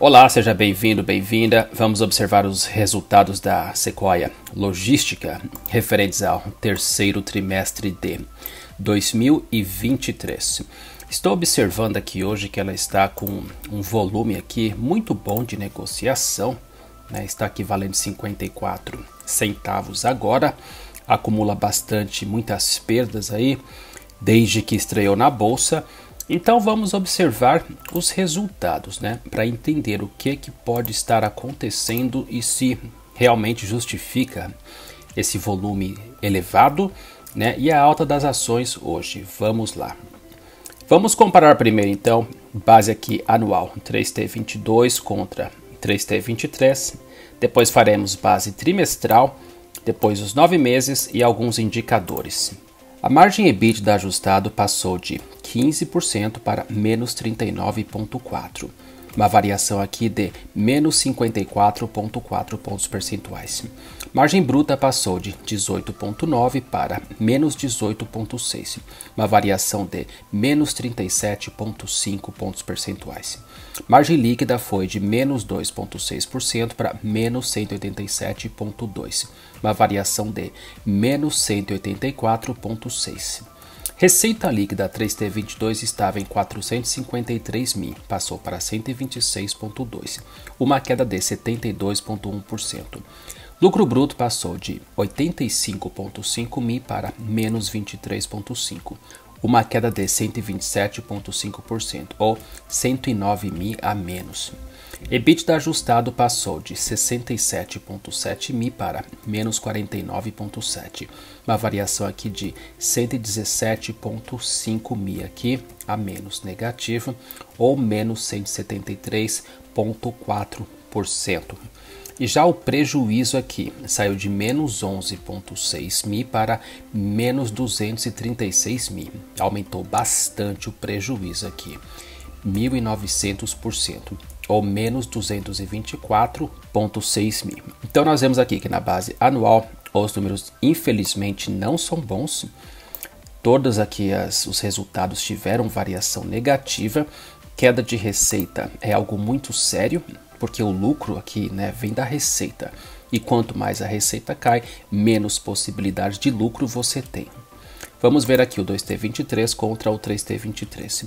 Olá, seja bem-vindo, bem-vinda. Vamos observar os resultados da Sequoia Logística referentes ao terceiro trimestre de 2023. Estou observando aqui hoje que ela está com um volume aqui muito bom de negociação, né? está aqui valendo 54 centavos agora, acumula bastante, muitas perdas aí desde que estreou na bolsa então vamos observar os resultados, né, para entender o que que pode estar acontecendo e se realmente justifica esse volume elevado, né, e a alta das ações hoje. Vamos lá. Vamos comparar primeiro então base aqui anual 3T22 contra 3T23. Depois faremos base trimestral, depois os nove meses e alguns indicadores. A margem EBITDA ajustado passou de 15% para menos 39,4%, uma variação aqui de menos 54,4 pontos percentuais. Margem bruta passou de 18,9 para menos 18,6, uma variação de menos 37,5 pontos percentuais. Margem líquida foi de menos 2,6% para menos 187,2, uma variação de menos 184,6 Receita líquida 3T22 estava em 453 mil, passou para 126,2, uma queda de 72,1%. Lucro bruto passou de 85,5 mil para menos 23,5, uma queda de 127,5% ou 109 mil a menos. EBITDA ajustado passou de 67,7 mi para menos 49,7, uma variação aqui de 117,5 mi aqui a menos negativo ou menos 173,4%. E já o prejuízo aqui saiu de menos 11,6 mi para menos 236 mi, aumentou bastante o prejuízo aqui, 1.900% ou menos 224,6 mil. Então nós vemos aqui que na base anual os números infelizmente não são bons. Todos aqui as, os resultados tiveram variação negativa. Queda de receita é algo muito sério, porque o lucro aqui né, vem da receita. E quanto mais a receita cai, menos possibilidade de lucro você tem. Vamos ver aqui o 2T23 contra o 3T23.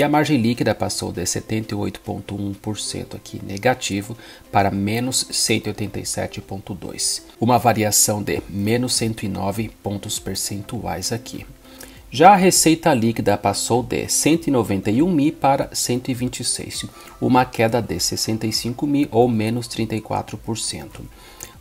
E a margem líquida passou de 78,1% aqui negativo para menos 187,2%. Uma variação de menos 109 pontos percentuais aqui. Já a receita líquida passou de 191 mil para 126, uma queda de 65 mil ou menos 34%.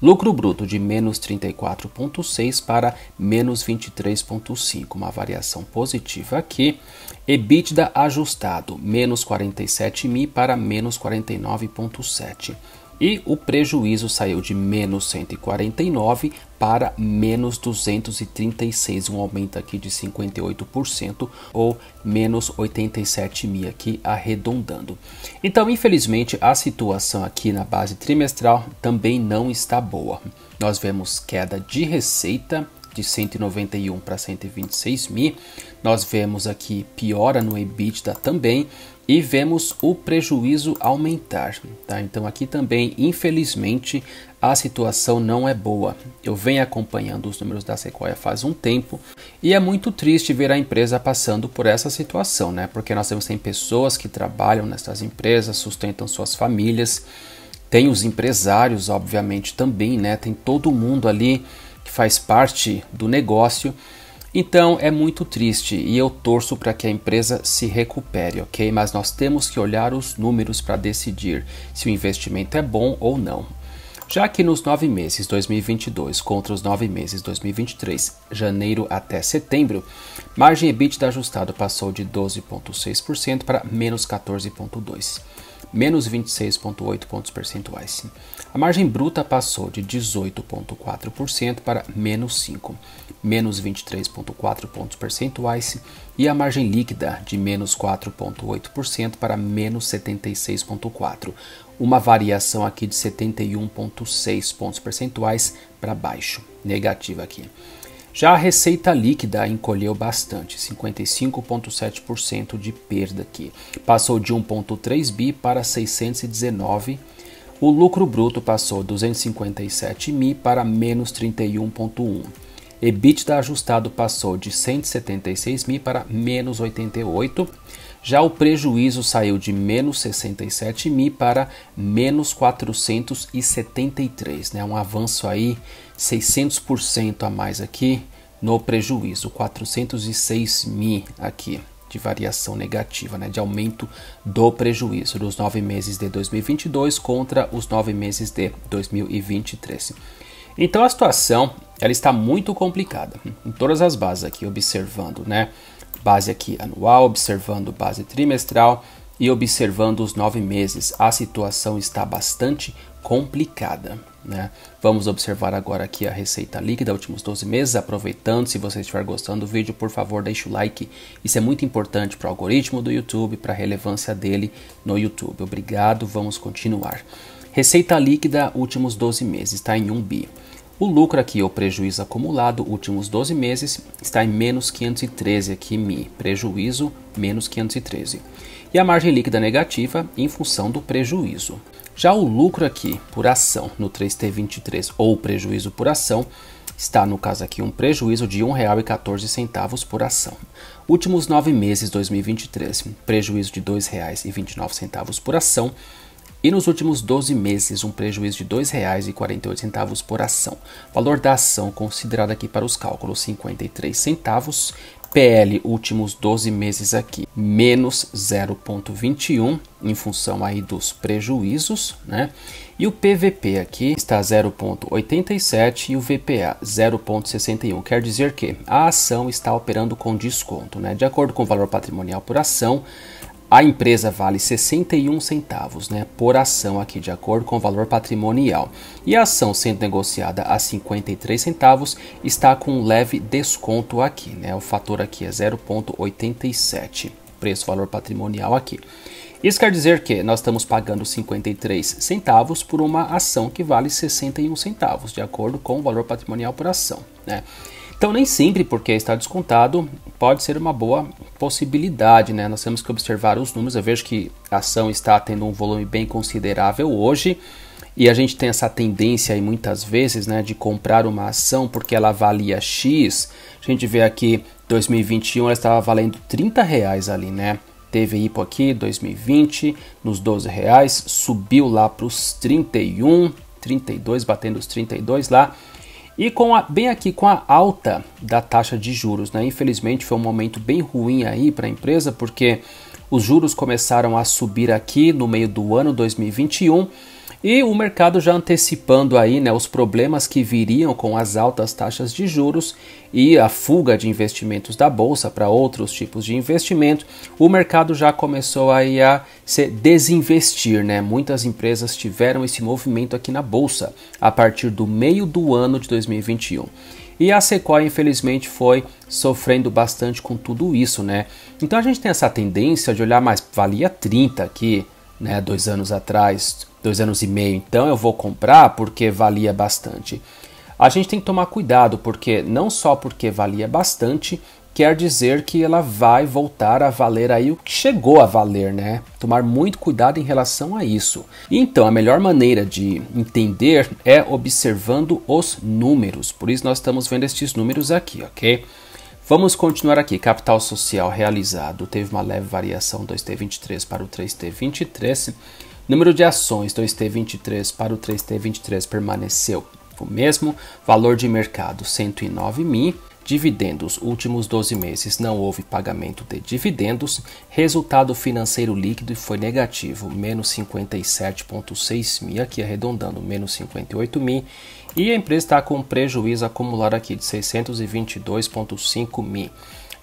Lucro bruto de menos 34,6 para menos 23,5, uma variação positiva aqui. EBITDA ajustado, menos 47 mil para menos 49,7 e o prejuízo saiu de menos 149 para menos 236, um aumento aqui de 58% ou menos 87 mil aqui arredondando. Então, infelizmente, a situação aqui na base trimestral também não está boa. Nós vemos queda de receita de 191 para 126 mil. Nós vemos aqui piora no EBITDA também e vemos o prejuízo aumentar. Tá? Então, aqui também, infelizmente, a situação não é boa. Eu venho acompanhando os números da Sequoia faz um tempo e é muito triste ver a empresa passando por essa situação, né? porque nós temos tem pessoas que trabalham nessas empresas, sustentam suas famílias, tem os empresários, obviamente, também, né? tem todo mundo ali que faz parte do negócio então é muito triste e eu torço para que a empresa se recupere, ok? Mas nós temos que olhar os números para decidir se o investimento é bom ou não. Já que nos nove meses 2022 contra os nove meses 2023, janeiro até setembro, margem EBITDA ajustada passou de 12,6% para menos 14,2%, menos 26,8 pontos percentuais. A margem bruta passou de 18,4% para menos 5, menos 23,4 pontos percentuais, e a margem líquida de menos 4,8% para menos 76,4, uma variação aqui de 71,6 pontos percentuais para baixo, negativa aqui. Já a receita líquida encolheu bastante, 55,7% de perda aqui. Passou de 1,3 bi para 619 o lucro bruto passou 257 mil para menos 31,1. EBITDA ajustado passou de 176 mil para menos 88. Já o prejuízo saiu de menos 67 mil para menos 473, né? Um avanço aí 600% a mais aqui no prejuízo, 406 mil aqui de variação negativa, né, de aumento do prejuízo dos nove meses de 2022 contra os nove meses de 2023. Então a situação ela está muito complicada hum, em todas as bases aqui, observando, né, base aqui anual, observando base trimestral e observando os nove meses. A situação está bastante complicada complicada. Né? Vamos observar agora aqui a receita líquida últimos 12 meses. Aproveitando, se você estiver gostando do vídeo, por favor, deixe o like. Isso é muito importante para o algoritmo do YouTube, para a relevância dele no YouTube. Obrigado, vamos continuar. Receita líquida últimos 12 meses está em 1 bi. O lucro aqui, ou prejuízo acumulado, últimos 12 meses, está em menos 513 aqui, mi. Prejuízo, menos 513. E a margem líquida negativa em função do prejuízo. Já o lucro aqui por ação no 3T23 ou prejuízo por ação está no caso aqui um prejuízo de R$ 1,14 por ação. Últimos nove meses 2023, prejuízo de R$ 2,29 por ação e nos últimos 12 meses, um prejuízo de R$ 2,48 por ação. Valor da ação considerado aqui para os cálculos 53 centavos. PL últimos 12 meses aqui, menos 0,21 em função aí dos prejuízos, né? E o PVP aqui está 0,87 e o VPA 0,61. Quer dizer que a ação está operando com desconto, né? De acordo com o valor patrimonial por ação, a empresa vale 61 centavos né, por ação aqui, de acordo com o valor patrimonial. E a ação sendo negociada a 53 centavos está com um leve desconto aqui, né? O fator aqui é 0,87, preço-valor patrimonial aqui. Isso quer dizer que nós estamos pagando 53 centavos por uma ação que vale 61 centavos, de acordo com o valor patrimonial por ação, né? Então, nem sempre porque está descontado pode ser uma boa possibilidade, né? Nós temos que observar os números. Eu vejo que a ação está tendo um volume bem considerável hoje. E a gente tem essa tendência aí muitas vezes, né, de comprar uma ação porque ela valia X. A gente vê aqui 2021 ela estava valendo 30 reais ali, né? Teve hipo aqui 2020 nos 12 reais, subiu lá para os 31, 32, batendo os 32 lá. E com a, bem aqui com a alta da taxa de juros, né? Infelizmente foi um momento bem ruim aí para a empresa, porque os juros começaram a subir aqui no meio do ano 2021 e o mercado já antecipando aí né, os problemas que viriam com as altas taxas de juros e a fuga de investimentos da bolsa para outros tipos de investimento, o mercado já começou aí a se desinvestir, né? Muitas empresas tiveram esse movimento aqui na bolsa a partir do meio do ano de 2021. E a Sequoia, infelizmente, foi sofrendo bastante com tudo isso, né? Então a gente tem essa tendência de olhar mais valia 30 aqui, né, dois anos atrás, dois anos e meio, então eu vou comprar porque valia bastante. A gente tem que tomar cuidado, porque não só porque valia bastante, quer dizer que ela vai voltar a valer aí o que chegou a valer, né? Tomar muito cuidado em relação a isso. Então, a melhor maneira de entender é observando os números. Por isso nós estamos vendo estes números aqui, OK? Vamos continuar aqui. Capital social realizado teve uma leve variação 2T23 para o 3T23. Número de ações 2 t 23 para o 3T23 permaneceu o mesmo, valor de mercado 109 mil, dividendos últimos 12 meses não houve pagamento de dividendos, resultado financeiro líquido foi negativo, menos 57,6 mil, aqui arredondando, menos 58 mil, e a empresa está com um prejuízo acumulado aqui de 622,5 mil.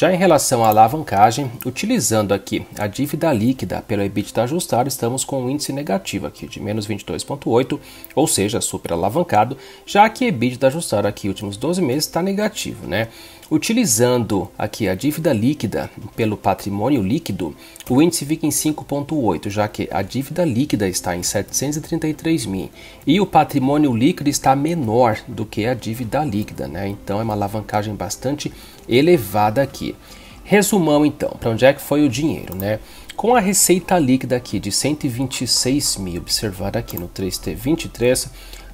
Já em relação à alavancagem, utilizando aqui a dívida líquida pelo EBITDA ajustado, estamos com um índice negativo aqui de menos 22,8, ou seja, super alavancado, já que EBITDA ajustado aqui últimos 12 meses está negativo, né? Utilizando aqui a dívida líquida pelo patrimônio líquido, o índice fica em 5,8, já que a dívida líquida está em 733 mil e o patrimônio líquido está menor do que a dívida líquida, né? Então é uma alavancagem bastante elevada aqui. Resumão então, para onde é que foi o dinheiro, né? Com a receita líquida aqui de 126 mil, observada aqui no 3T23,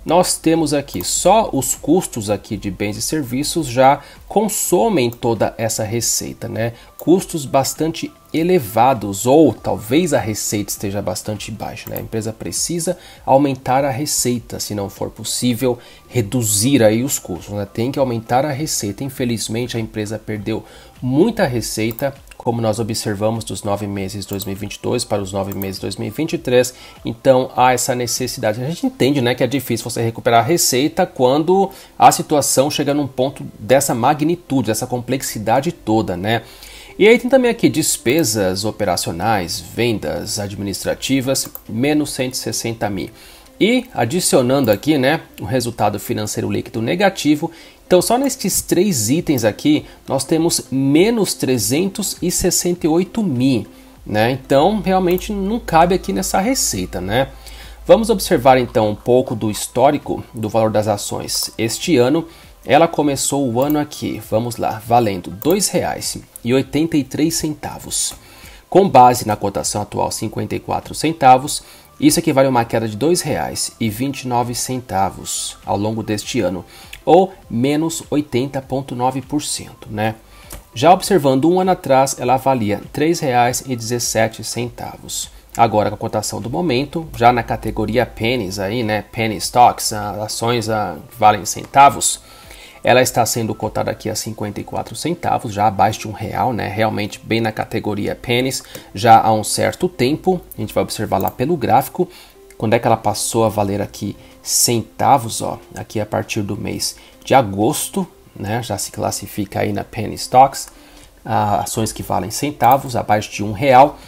nós temos aqui só os custos aqui de bens e serviços já consomem toda essa receita, né? Custos bastante elevados ou talvez a receita esteja bastante baixa, né? A empresa precisa aumentar a receita, se não for possível reduzir aí os custos, né? Tem que aumentar a receita. Infelizmente a empresa perdeu muita receita como nós observamos dos nove meses de 2022 para os nove meses de 2023. Então há essa necessidade. A gente entende né, que é difícil você recuperar a receita quando a situação chega num ponto dessa magnitude, dessa complexidade toda, né? E aí tem também aqui despesas operacionais, vendas administrativas, menos 160 mil. E adicionando aqui, né, o resultado financeiro líquido negativo então, só nestes três itens aqui, nós temos menos 368 mil. Né? Então, realmente não cabe aqui nessa receita. Né? Vamos observar então um pouco do histórico do valor das ações. Este ano, ela começou o ano aqui, vamos lá, valendo R$ 2,83. Com base na cotação atual 54 centavos, isso equivale a uma queda de R$ 2,29 ao longo deste ano, ou menos 80,9%. Né? Já observando um ano atrás, ela e R$ 3,17. Agora, com a cotação do momento, já na categoria pennies aí, né, penny stocks, ações a, que valem centavos, ela está sendo cotada aqui a 54 centavos, já abaixo de um real, né, realmente bem na categoria pennies, já há um certo tempo, a gente vai observar lá pelo gráfico, quando é que ela passou a valer aqui centavos, ó, aqui a partir do mês de agosto, né? Já se classifica aí na penny stocks, ações que valem centavos, abaixo de um real.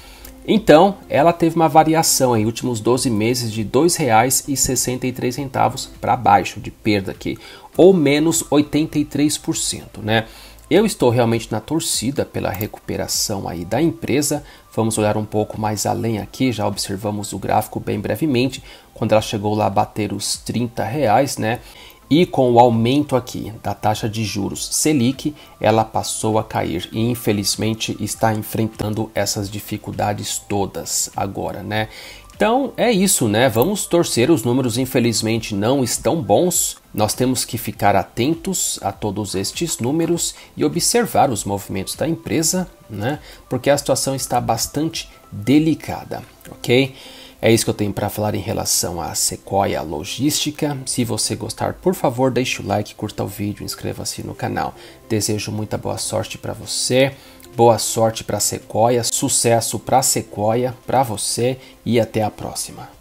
Então, ela teve uma variação em últimos 12 meses de R$ 2,63 para baixo de perda aqui, ou menos 83%, né? Eu estou realmente na torcida pela recuperação aí da empresa. Vamos olhar um pouco mais além aqui, já observamos o gráfico bem brevemente, quando ela chegou lá a bater os 30 reais, né? E com o aumento aqui da taxa de juros Selic, ela passou a cair e infelizmente está enfrentando essas dificuldades todas agora, né? Então é isso, né? Vamos torcer. Os números, infelizmente, não estão bons. Nós temos que ficar atentos a todos estes números e observar os movimentos da empresa, né? Porque a situação está bastante delicada, ok? É isso que eu tenho para falar em relação à Sequoia Logística. Se você gostar, por favor, deixe o like, curta o vídeo, inscreva-se no canal. Desejo muita boa sorte para você. Boa sorte para Sequoia, sucesso para Sequoia, para você e até a próxima.